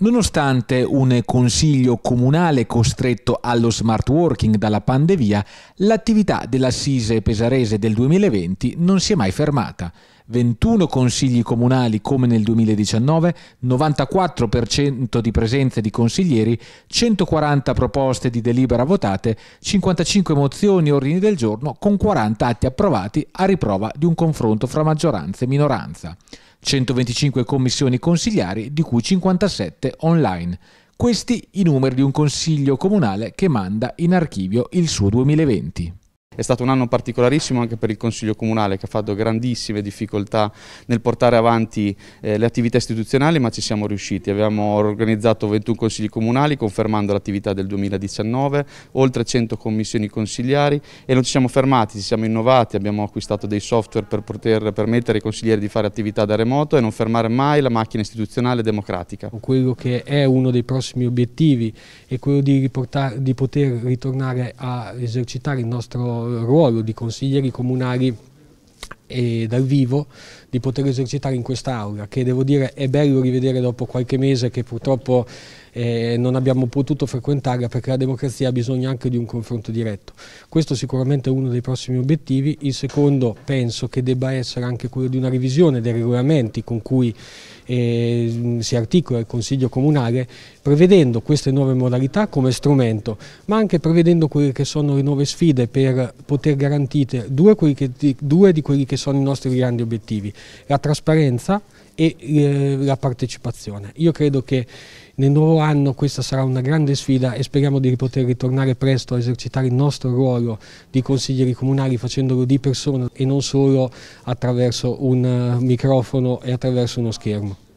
Nonostante un consiglio comunale costretto allo smart working dalla pandemia, l'attività dell'assise pesarese del 2020 non si è mai fermata. 21 consigli comunali come nel 2019, 94% di presenze di consiglieri, 140 proposte di delibera votate, 55 mozioni e ordini del giorno con 40 atti approvati a riprova di un confronto fra maggioranza e minoranza. 125 commissioni consigliari, di cui 57 online. Questi i numeri di un consiglio comunale che manda in archivio il suo 2020. È stato un anno particolarissimo anche per il Consiglio Comunale che ha fatto grandissime difficoltà nel portare avanti eh, le attività istituzionali, ma ci siamo riusciti. Abbiamo organizzato 21 consigli comunali confermando l'attività del 2019, oltre 100 commissioni consigliari e non ci siamo fermati, ci siamo innovati, abbiamo acquistato dei software per poter permettere ai consiglieri di fare attività da remoto e non fermare mai la macchina istituzionale democratica. Quello che è uno dei prossimi obiettivi è quello di, riportare, di poter ritornare a esercitare il nostro ruolo di consiglieri comunali e dal vivo di poter esercitare in quest'aula che devo dire è bello rivedere dopo qualche mese che purtroppo eh, non abbiamo potuto frequentarla perché la democrazia ha bisogno anche di un confronto diretto. Questo sicuramente è uno dei prossimi obiettivi, il secondo penso che debba essere anche quello di una revisione dei regolamenti con cui eh, si articola il Consiglio Comunale prevedendo queste nuove modalità come strumento ma anche prevedendo quelle che sono le nuove sfide per poter garantire due, due di quelli che sono i nostri grandi obiettivi, la trasparenza e eh, la partecipazione. Io credo che nel nuovo anno questa sarà una grande sfida e speriamo di poter ritornare presto a esercitare il nostro ruolo di consiglieri comunali facendolo di persona e non solo attraverso un eh, microfono e attraverso uno schermo.